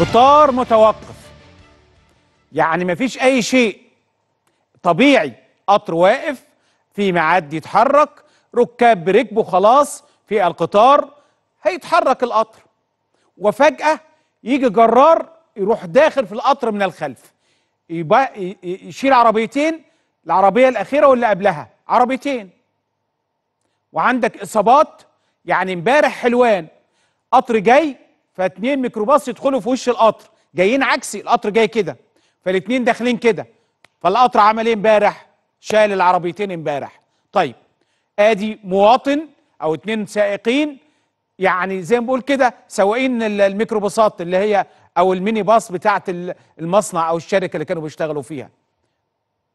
قطار متوقف يعني مفيش اي شيء طبيعي قطر واقف في ميعاد يتحرك ركاب بركبه خلاص في القطار هيتحرك القطر وفجأة يجي جرار يروح داخل في القطر من الخلف يبقى يشيل عربيتين العربية الأخيرة واللي قبلها عربيتين وعندك إصابات يعني امبارح حلوان قطر جاي فاتنين ميكروباص يدخلوا في وش القطر جايين عكسي القطر جاي كده فالاتنين داخلين كده فالقطر عمل ايه امبارح شال العربيتين امبارح طيب ادي مواطن او اتنين سائقين يعني زي ما بقول كده سواقين الميكروباصات اللي هي او الميني باص بتاعه المصنع او الشركه اللي كانوا بيشتغلوا فيها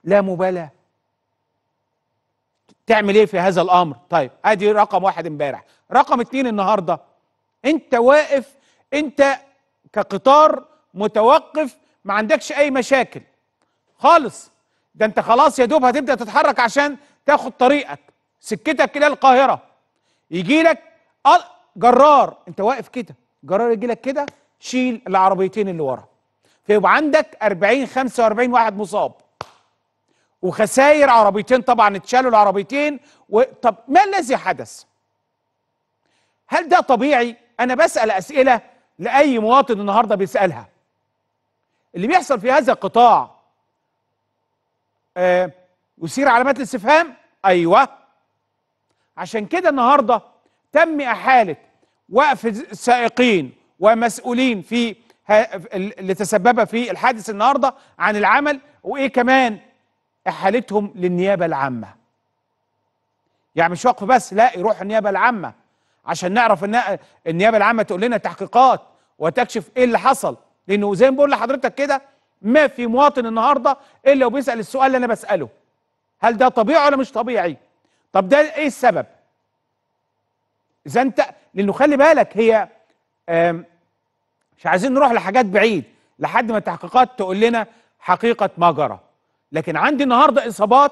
لا مبالاه تعمل ايه في هذا الامر طيب ادي رقم واحد امبارح رقم اتنين النهارده انت واقف انت كقطار متوقف ما عندكش اي مشاكل خالص ده انت خلاص يا دوب هتبدا تتحرك عشان تاخد طريقك سكتك الى القاهره يجي لك جرار انت واقف كده جرار يجي لك كده شيل العربيتين اللي ورا فيبقى عندك 40 45 واحد مصاب وخساير عربيتين طبعا اتشالوا العربيتين و... طب ما الذي حدث؟ هل ده طبيعي؟ انا بسال اسئله لاي مواطن النهارده بيسالها اللي بيحصل في هذا القطاع آه يثير علامات الاستفهام ايوه عشان كده النهارده تم احاله وقف السائقين ومسؤولين في اللي تسبب في الحادث النهارده عن العمل وايه كمان احالتهم للنيابه العامه يعني مش وقف بس لا يروح النيابه العامه عشان نعرف ان النيابه العامه تقول لنا تحقيقات وتكشف ايه اللي حصل لانه زي ما بقول لحضرتك كده ما في مواطن النهارده الا وبيسال السؤال اللي انا بساله هل ده طبيعي ولا مش طبيعي طب ده ايه السبب اذا انت لانه خلي بالك هي مش عايزين نروح لحاجات بعيد لحد ما التحقيقات تقول لنا حقيقه ما جرى لكن عندي النهارده اصابات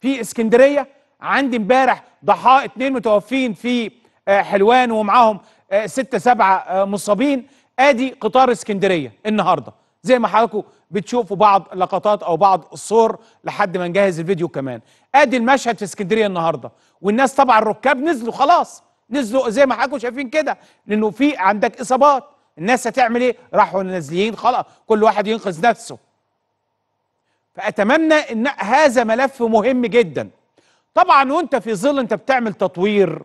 في اسكندريه عندي امبارح ضحايا اتنين متوفين في آه، حلوان ومعاهم آه، ستة سبعة آه، مصابين ادي قطار اسكندريه النهارده زي ما حضراتكم بتشوفوا بعض لقطات او بعض الصور لحد ما نجهز الفيديو كمان ادي المشهد في اسكندريه النهارده والناس طبعا الركاب نزلوا خلاص نزلوا زي ما حضراتكم شايفين كده لانه في عندك اصابات الناس هتعمل ايه راحوا نازلين خلاص كل واحد ينقذ نفسه فاتمنى ان هذا ملف مهم جدا طبعا وانت في ظل انت بتعمل تطوير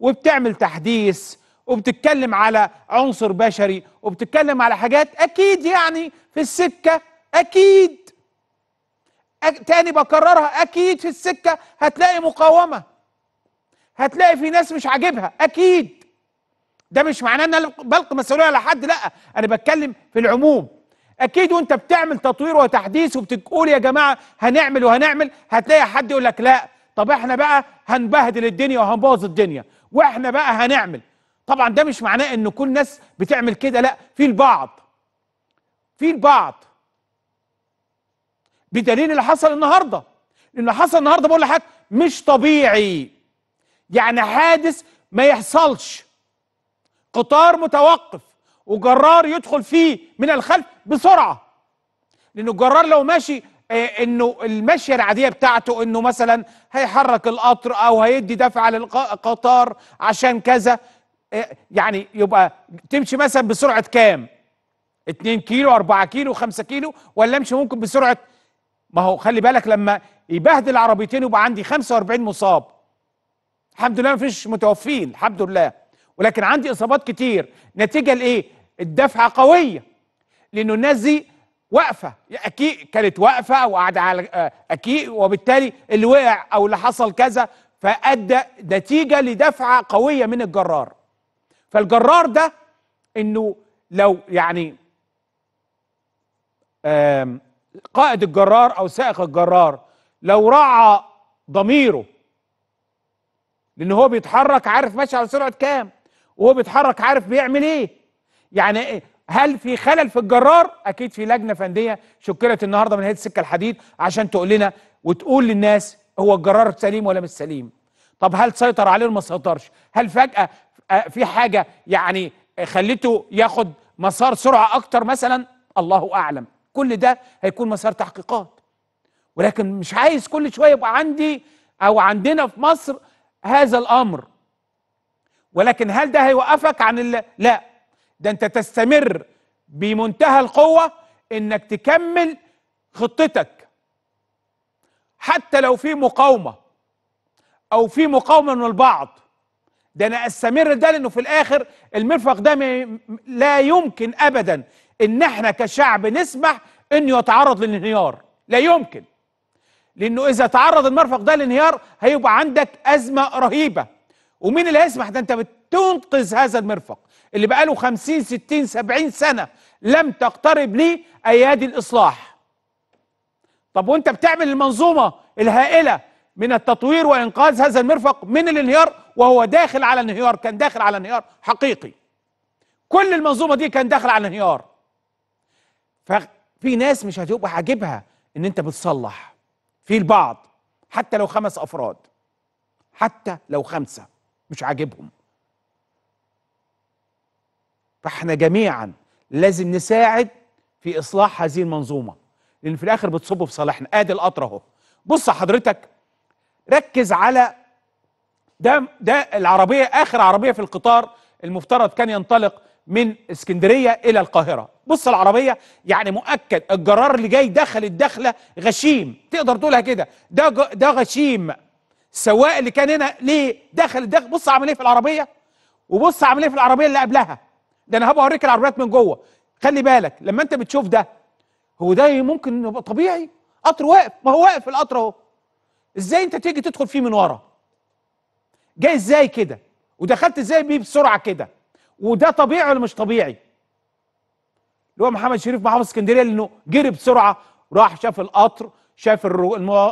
وبتعمل تحديث وبتتكلم على عنصر بشري وبتتكلم على حاجات اكيد يعني في السكه اكيد أك... تاني بكررها اكيد في السكه هتلاقي مقاومه هتلاقي في ناس مش عاجبها اكيد ده مش معناه ان انا بلقي مسؤوليه على حد لا انا بتكلم في العموم اكيد وانت بتعمل تطوير وتحديث وبتقول يا جماعه هنعمل وهنعمل هتلاقي حد يقول لك لا طب احنا بقى هنبهدل الدنيا وهنبوظ الدنيا واحنا بقى هنعمل طبعا ده مش معناه ان كل الناس بتعمل كده لا في البعض في البعض بدليل اللي حصل النهارده اللي حصل النهارده بقول لحضرتك مش طبيعي يعني حادث ما يحصلش قطار متوقف وجرار يدخل فيه من الخلف بسرعه لان الجرار لو ماشي آه، انه المشيه العاديه بتاعته انه مثلا هيحرك القطر او هيدي دفعه للقطار عشان كذا إيه، يعني يبقى تمشي مثلا بسرعه كام 2 كيلو 4 كيلو 5 كيلو ولا امشي ممكن بسرعه ما هو خلي بالك لما يبهدل عربيتين يبقى عندي 45 مصاب الحمد لله ما فيش متوفين الحمد لله ولكن عندي اصابات كتير نتيجه لايه الدفعه قويه لانه الناس دي واقفه اكيد كانت واقفه او قاعده على آه، اكيد وبالتالي اللي وقع او اللي حصل كذا فادى نتيجه لدفعه قويه من الجرار فالجرار ده انه لو يعني قائد الجرار او سائق الجرار لو رعى ضميره لان هو بيتحرك عارف ماشي على سرعه كام وهو بيتحرك عارف بيعمل ايه يعني هل في خلل في الجرار اكيد في لجنه فنديه شكلت النهارده من هيئه السكه الحديد عشان تقول لنا وتقول للناس هو الجرار سليم ولا مش سليم طب هل سيطر عليه ولا ما سيطرش هل فجاه في حاجه يعني خليته ياخد مسار سرعه اكتر مثلا الله اعلم كل ده هيكون مسار تحقيقات ولكن مش عايز كل شويه يبقى عندي او عندنا في مصر هذا الامر ولكن هل ده هيوقفك عن الل- لا ده انت تستمر بمنتهى القوه انك تكمل خطتك حتى لو في مقاومه او في مقاومه من البعض ده انا استمر ده لانه في الاخر المرفق ده لا يمكن ابدا ان احنا كشعب نسمح انه يتعرض للانهيار لا يمكن لانه اذا تعرض المرفق ده للانهيار هيبقى عندك ازمه رهيبه ومين اللي هيسمح ده انت بتنقذ هذا المرفق اللي بقاله 50 60 70 سنه لم تقترب لي ايادي الاصلاح طب وانت بتعمل المنظومه الهائله من التطوير وإنقاذ هذا المرفق من الانهيار وهو داخل على انهيار كان داخل على انهيار حقيقي كل المنظومة دي كان داخل على انهيار ففي ناس مش هتبقى عاجبها ان انت بتصلح في البعض حتى لو خمس افراد حتى لو خمسة مش عاجبهم فاحنا جميعا لازم نساعد في اصلاح هذه المنظومه لان في الاخر بتصب في صالحنا ادي القطر اهو بص حضرتك ركز على ده ده العربيه اخر عربيه في القطار المفترض كان ينطلق من اسكندريه الى القاهره بص العربيه يعني مؤكد الجرار اللي جاي دخل الدخله غشيم تقدر تقولها كده ده ده غشيم السواق اللي كان هنا ليه دخل الدخل بص عمل ايه في العربيه وبص عمل ايه في العربيه اللي قبلها ده انا هبقى اوريك العربيات من جوه خلي بالك لما انت بتشوف ده هو ده ممكن يبقى طبيعي قطر واقف ما هو واقف القطر اهو ازاي انت تيجي تدخل فيه من ورا جاي ازاي كده ودخلت ازاي بيه بسرعه كده وده طبيعي ولا مش طبيعي اللي هو محمد شريف محافظ اسكندريه لانه جري بسرعه راح شاف القطر شاف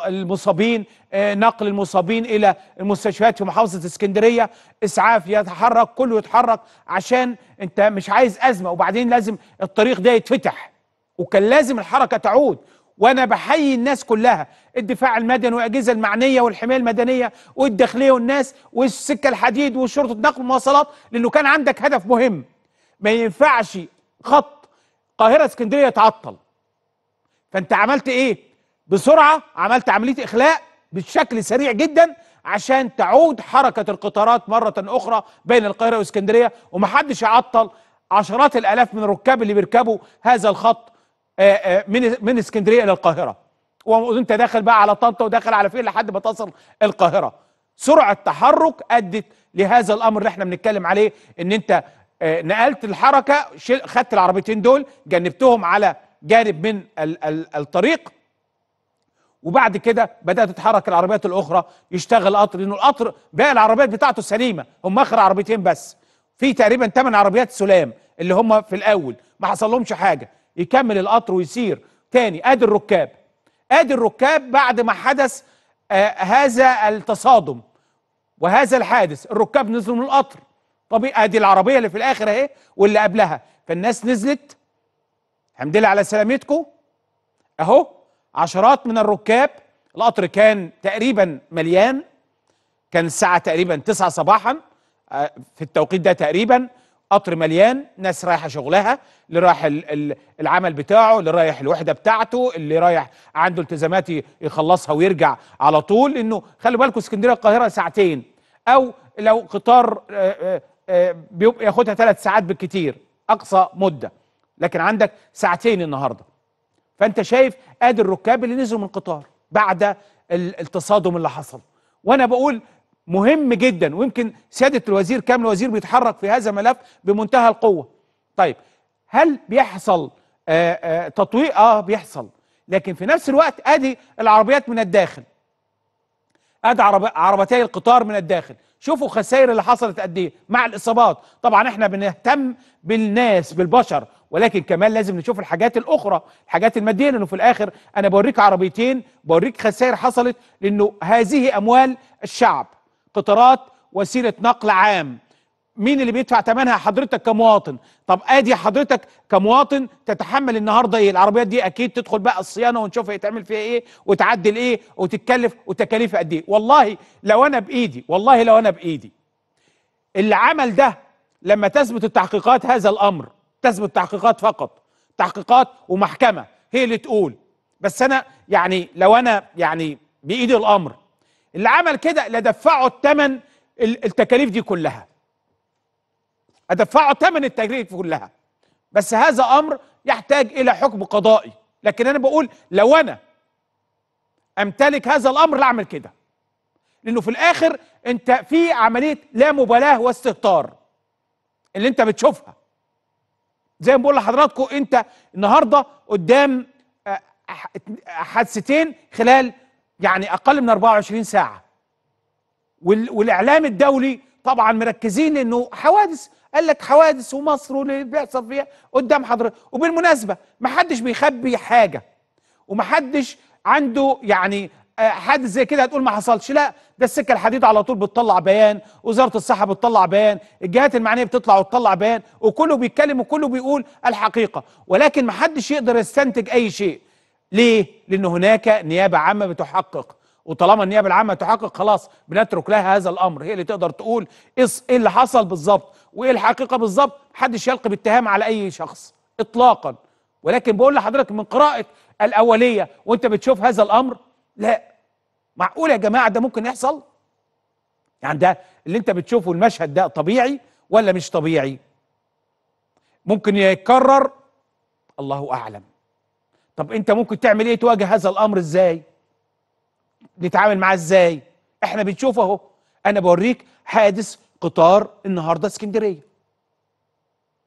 المصابين آه، نقل المصابين الى المستشفيات في محافظه اسكندريه اسعاف يتحرك كله يتحرك عشان انت مش عايز ازمه وبعدين لازم الطريق ده يتفتح وكان لازم الحركه تعود وانا بحيي الناس كلها الدفاع المدني والاجهزه المعنيه والحمايه المدنيه والداخليه والناس والسكه الحديد وشرطه نقل المواصلات لانه كان عندك هدف مهم ما ينفعش خط قاهره اسكندريه يتعطل فانت عملت ايه بسرعه عملت عمليه اخلاء بشكل سريع جدا عشان تعود حركه القطارات مره اخرى بين القاهره واسكندريه ومحدش يعطل عشرات الالاف من الركاب اللي بيركبوا هذا الخط آه، آه، من من اسكندريه الى القاهره وانت داخل بقى على طنطا وداخل على فين لحد ما تصل القاهره سرعه تحرك ادت لهذا الامر اللي احنا بنتكلم عليه ان انت آه، نقلت الحركه خدت العربيتين دول جنبتهم على جانب من ال ال الطريق وبعد كده بدات تتحرك العربيات الاخرى يشتغل القطر لانه القطر باقي العربيات بتاعته سليمه هم اخر عربيتين بس في تقريبا 8 عربيات سلام اللي هم في الاول ما حصل لهمش حاجه يكمل القطر ويسير تاني ادي الركاب ادي الركاب بعد ما حدث آه هذا التصادم وهذا الحادث الركاب نزلوا من القطر طبيعي ادي العربيه اللي في الاخر اهي واللي قبلها فالناس نزلت الحمد لله على سلامتكم اهو عشرات من الركاب القطر كان تقريبا مليان كان الساعه تقريبا 9 صباحا آه، في التوقيت ده تقريبا قطر مليان ناس رايحه شغلها اللي رايح العمل بتاعه اللي رايح الوحده بتاعته اللي رايح عنده التزامات يخلصها ويرجع على طول لانه خلي بالكم اسكندريه القاهره ساعتين او لو قطار آه، آه، آه، بيبقى ياخدها ثلاث ساعات بالكتير اقصى مده لكن عندك ساعتين النهارده فانت شايف ادي الركاب اللي نزلوا من القطار بعد التصادم اللي حصل وانا بقول مهم جدا ويمكن سياده الوزير كامل الوزير بيتحرك في هذا الملف بمنتهى القوه طيب هل بيحصل آآ آه، آآ آه، تطويق اه بيحصل لكن في نفس الوقت ادي العربيات من الداخل ادي عربتي القطار من الداخل شوفوا الخسائر اللي حصلت قد ايه مع الاصابات طبعا احنا بنهتم بالناس بالبشر ولكن كمان لازم نشوف الحاجات الاخرى الحاجات الماديه لانه في الاخر انا بوريك عربيتين بوريك خسائر حصلت لانه هذه اموال الشعب قطارات وسيله نقل عام مين اللي بيدفع ثمنها حضرتك كمواطن طب ادي حضرتك كمواطن تتحمل النهارده ايه العربيات دي اكيد تدخل بقى الصيانه ونشوف هيتعمل فيها ايه وتعدل ايه وتتكلف وتكاليف قد ايه والله لو انا بايدي والله لو انا بايدي اللي عمل ده لما تثبت التحقيقات هذا الامر تثبت تحقيقات فقط تحقيقات ومحكمه هي اللي تقول بس انا يعني لو انا يعني بايدي الامر اللي عمل كده لدفعه الثمن التكاليف دي كلها ادفعه ثمن التكاليف كلها بس هذا امر يحتاج الى حكم قضائي لكن انا بقول لو انا امتلك هذا الامر لا اعمل كده لانه في الاخر انت في عمليه لا مبالاه واستهتار اللي انت بتشوفها زي ما بقول لحضراتكم انت النهارده قدام آه، حادثتين خلال يعني اقل من 24 ساعه والاعلام الدولي طبعا مركزين لانه حوادث قال لك حوادث ومصر واللي بيحصل فيها قدام حضرتك وبالمناسبه ما حدش بيخبي حاجه وما حدش عنده يعني آه، حادث زي كده هتقول ما حصلش لا ده السكه الحديد على طول بتطلع بيان وزاره الصحه بتطلع بيان الجهات المعنيه بتطلع وتطلع بيان وكله بيتكلم وكله بيقول الحقيقه ولكن ما حدش يقدر يستنتج اي شيء ليه؟ لأن هناك نيابة عامة بتحقق وطالما النيابة العامة تحقق خلاص بنترك لها هذا الأمر هي اللي تقدر تقول ايه اللي حصل بالظبط وإيه الحقيقة بالظبط محدش يلقي باتهام على أي شخص إطلاقا ولكن بقول لحضرتك من قراءة الأولية وأنت بتشوف هذا الأمر لا معقول يا جماعة ده ممكن يحصل؟ يعني ده اللي أنت بتشوفه المشهد ده طبيعي ولا مش طبيعي؟ ممكن يتكرر الله أعلم طب انت ممكن تعمل ايه تواجه هذا الامر ازاي نتعامل معاه ازاي احنا بنشوف اهو انا بوريك حادث قطار النهارده اسكندريه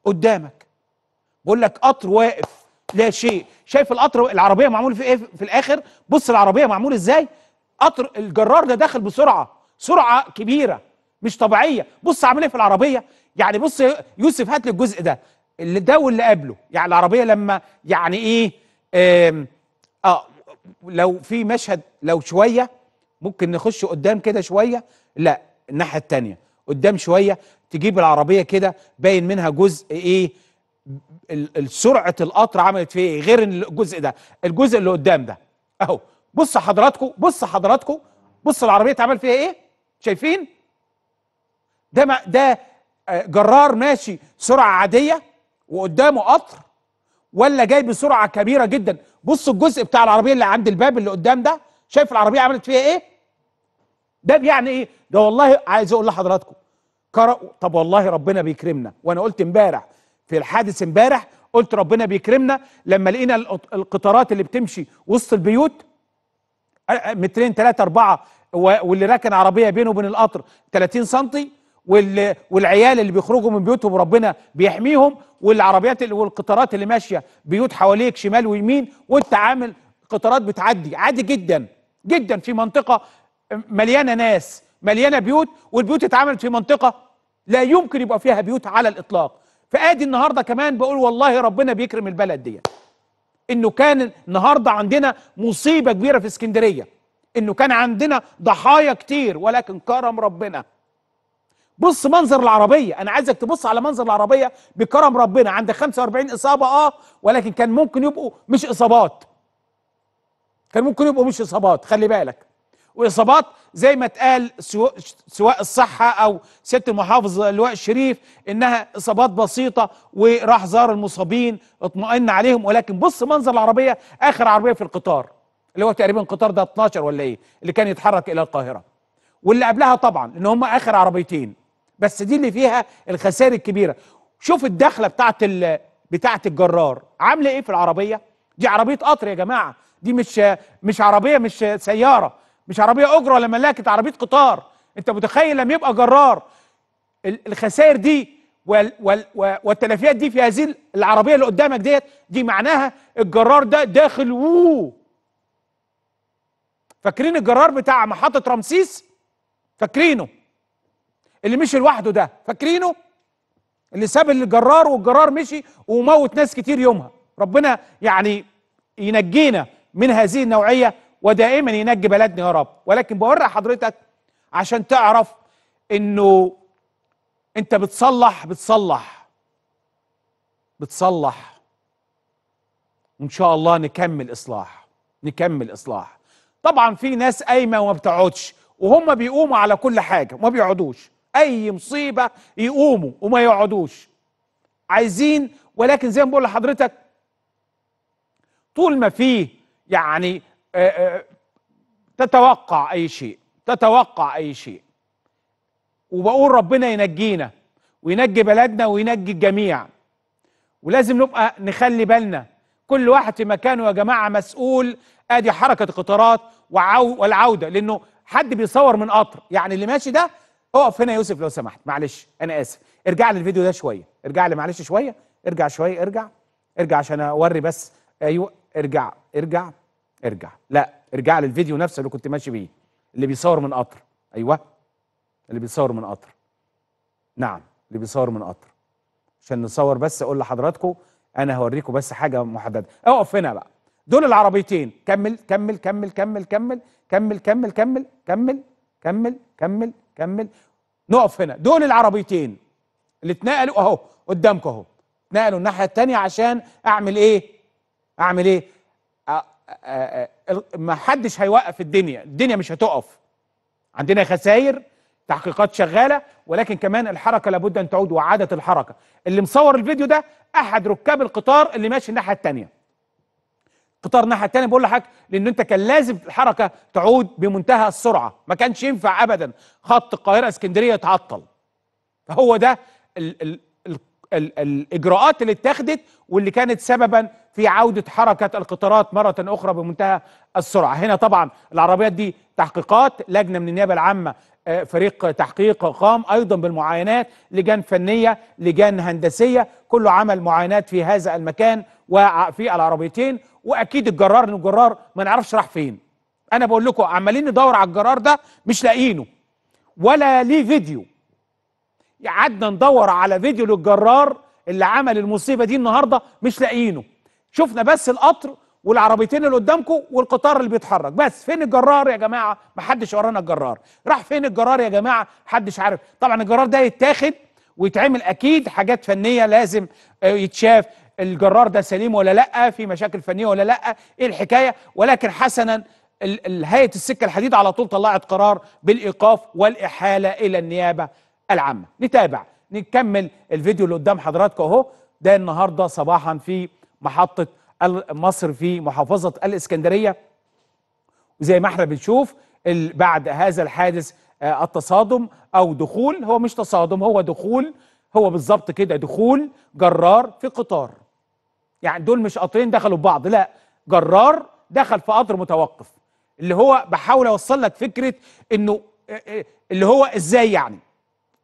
قدامك بقول لك قطر واقف لا شيء شايف القطر العربيه معمول في ايه في الاخر بص العربيه معمول ازاي قطر الجرار ده داخل بسرعه سرعه كبيره مش طبيعيه بص عامل ايه في العربيه يعني بص يوسف هات لي الجزء ده اللي ده واللي قبله يعني العربيه لما يعني ايه اه لو في مشهد لو شويه ممكن نخش قدام كده شويه لا الناحيه الثانيه قدام شويه تجيب العربيه كده باين منها جزء ايه سرعه القطر عملت فيه ايه غير الجزء ده الجزء اللي قدام ده اهو بص حضراتكم بص حضراتكم بص العربيه اتعمل فيها ايه شايفين ده ده آه، جرار ماشي سرعه عاديه وقدامه قطر ولا جاي بسرعه كبيره جدا بص الجزء بتاع العربيه اللي عند الباب اللي قدام ده شايف العربيه عملت فيها ايه ده يعني ايه ده والله عايز اقول لحضراتكم كر... طب والله ربنا بيكرمنا وانا قلت امبارح في الحادث امبارح قلت ربنا بيكرمنا لما لقينا القطارات اللي بتمشي وسط البيوت مترين ثلاثة أربعة واللي راكن عربية بينه وبين القطر 30 سنتي والعيال اللي بيخرجوا من بيوتهم ربنا بيحميهم والعربيات والقطارات اللي ماشيه بيوت حواليك شمال ويمين وانت عامل قطارات بتعدي عادي جدا جدا في منطقه مليانه ناس مليانه بيوت والبيوت اتعملت في منطقه لا يمكن يبقى فيها بيوت على الاطلاق فادي النهارده كمان بقول والله ربنا بيكرم البلد دي انه كان النهارده عندنا مصيبه كبيره في اسكندريه انه كان عندنا ضحايا كتير ولكن كرم ربنا بص منظر العربيه انا عايزك تبص على منظر العربيه بكرم ربنا عندك 45 اصابه اه ولكن كان ممكن يبقوا مش اصابات كان ممكن يبقوا مش اصابات خلي بالك واصابات زي ما اتقال سواء الصحه او سياده المحافظ اللواء الشريف انها اصابات بسيطه وراح زار المصابين اطمئن عليهم ولكن بص منظر العربيه اخر عربيه في القطار اللي هو تقريبا القطار ده 12 ولا ايه اللي كان يتحرك الى القاهره واللي قبلها طبعا ان هم اخر عربيتين بس دي اللي فيها الخسائر الكبيره شوف الدخله بتاعت بتاعه الجرار عامله ايه في العربيه دي عربيه قطر يا جماعه دي مش مش عربيه مش سياره مش عربيه اجره ولا ملاكه عربيه قطار انت متخيل لما يبقى جرار الخسائر دي وال وال والتلفيات دي في هذه العربيه اللي قدامك ديت دي معناها الجرار ده داخل ووو فاكرين الجرار بتاع محطه رمسيس فاكرينه اللي مشي لوحده ده فاكرينه اللي ساب الجرار والجرار مشي وموت ناس كتير يومها ربنا يعني ينجينا من هذه النوعيه ودائما ينجي بلدنا يا رب ولكن بورع حضرتك عشان تعرف انه انت بتصلح بتصلح بتصلح وان شاء الله نكمل اصلاح نكمل اصلاح طبعا في ناس قايمه وما بتقعدش وهم بيقوموا على كل حاجه وما بيقعدوش اي مصيبه يقوموا وما يقعدوش عايزين ولكن زي ما بقول لحضرتك طول ما فيه يعني آه، آه، تتوقع اي شيء تتوقع اي شيء وبقول ربنا ينجينا وينجي بلدنا وينجي الجميع ولازم نبقى نخلي بالنا كل واحد في مكانه يا جماعه مسؤول ادي حركه قطارات والعوده لانه حد بيصور من قطر يعني اللي ماشي ده اقف هنا يا يوسف لو سمحت معلش انا اسف ارجع لي الفيديو ده شويه ارجع لي معلش شويه ارجع شويه ارجع ارجع عشان اوري بس ايوه ارجع ارجع ارجع لا ارجع للفيديو نفسه اللي كنت ماشي بيه اللي بيصور من قطر ايوه اللي بيصور من قطر نعم اللي بيصور من قطر عشان نصور بس اقول لحضراتكم انا هوريكم بس حاجه محدده اقف هنا بقى دول العربيتين كمل كمل كمل كمل كمل كمل كمل كمل كمل كمل كمل كمل كمل نقف هنا دول العربيتين اللي اتنقلوا اهو قدامكم اهو اتنقلوا الناحيه الثانيه عشان اعمل ايه اعمل ايه ما حدش هيوقف الدنيا الدنيا مش هتقف عندنا خسائر تحقيقات شغاله ولكن كمان الحركه لابد ان تعود وعادت الحركه اللي مصور الفيديو ده احد ركاب القطار اللي ماشي الناحيه الثانيه قطار الناحيه الثانيه بقول لحضرتك لان انت كان لازم الحركه تعود بمنتهى السرعه ما كانش ينفع ابدا خط القاهره اسكندريه يتعطل فهو ده ال ال ال ال الاجراءات اللي اتخذت واللي كانت سببا في عوده حركه القطارات مره اخرى بمنتهى السرعه هنا طبعا العربيات دي تحقيقات لجنه من النيابه العامه آه، فريق تحقيق قام ايضا بالمعاينات لجان فنيه لجان هندسيه كله عمل معاينات في هذا المكان وفي العربيتين واكيد الجرار ان الجرار ما نعرفش راح فين انا بقول لكم عمالين ندور على الجرار ده مش لاقيينه ولا ليه فيديو قعدنا ندور على فيديو للجرار اللي عمل المصيبه دي النهارده مش لاقيينه شفنا بس القطر والعربيتين اللي قدامكم والقطار اللي بيتحرك بس فين الجرار يا جماعه ما حدش ورانا الجرار راح فين الجرار يا جماعه حدش عارف طبعا الجرار ده يتاخد ويتعمل اكيد حاجات فنيه لازم آه، يتشاف الجرار ده سليم ولا لا في مشاكل فنيه ولا لا ايه الحكايه ولكن حسنا هيئه السكه الحديد على طول طلعت قرار بالايقاف والاحاله الى النيابه العامه نتابع نكمل الفيديو اللي قدام حضراتكم اهو ده النهارده صباحا في محطه مصر في محافظه الاسكندريه وزي ما احنا بنشوف بعد هذا الحادث آه، التصادم او دخول هو مش تصادم هو دخول هو بالظبط كده دخول جرار في قطار يعني دول مش قطرين دخلوا في بعض لا جرار دخل في قطر متوقف اللي هو بحاول اوصل لك فكره انه اللي هو ازاي يعني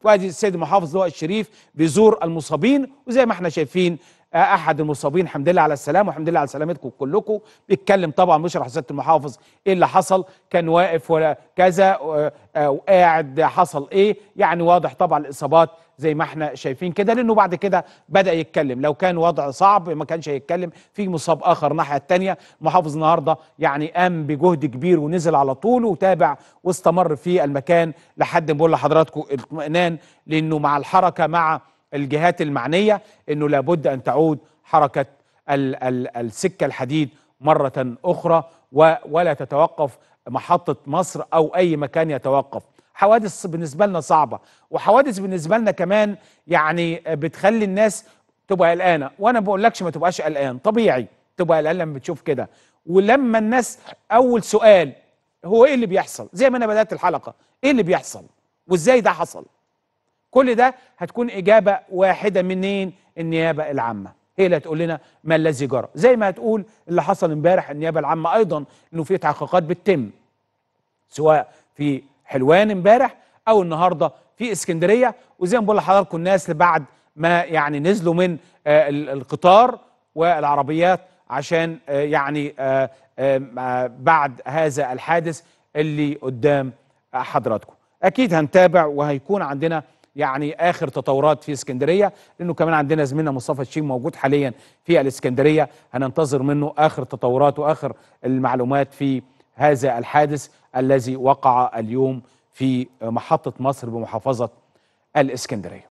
وادي السيد المحافظ لواء الشريف بيزور المصابين وزي ما احنا شايفين آه، احد المصابين حمد لله على السلامه وحمد لله على سلامتكم كلكم بيتكلم طبعا مشرح سياده المحافظ ايه اللي حصل كان واقف ولا كذا آه، آه، وقاعد حصل ايه يعني واضح طبعا الاصابات زي ما احنا شايفين كده لانه بعد كده بدا يتكلم لو كان وضع صعب ما كانش هيتكلم في مصاب اخر الناحيه الثانيه محافظ النهارده يعني قام بجهد كبير ونزل على طول وتابع واستمر في المكان لحد ما بقول لحضراتكم اطمئنان لانه مع الحركه مع الجهات المعنيه انه لابد ان تعود حركه ال ال السكه الحديد مره اخرى ولا تتوقف محطه مصر او اي مكان يتوقف حوادث بالنسبه لنا صعبه وحوادث بالنسبه لنا كمان يعني بتخلي الناس تبقى قلقانه وانا ما بقولكش ما تبقاش قلقان طبيعي تبقى قلقان لما بتشوف كده ولما الناس اول سؤال هو ايه اللي بيحصل زي ما انا بدات الحلقه ايه اللي بيحصل وازاي ده حصل كل ده هتكون إجابة واحدة منين النيابة العامة هي اللي هتقول لنا ما الذي جرى زي ما هتقول اللي حصل امبارح النيابة العامة أيضا إنه في تحقيقات بتتم سواء في حلوان امبارح أو النهاردة في اسكندرية وزي ما بقول لحضراتكم الناس بعد ما يعني نزلوا من آه، القطار والعربيات عشان آه، يعني آه، بعد هذا الحادث اللي قدام حضراتكم اكيد هنتابع وهيكون عندنا يعني اخر تطورات في اسكندريه لانه كمان عندنا زميلنا مصطفى الشيم موجود حاليا في الاسكندريه هننتظر منه اخر تطورات واخر المعلومات في هذا الحادث الذي وقع اليوم في محطه مصر بمحافظه الاسكندريه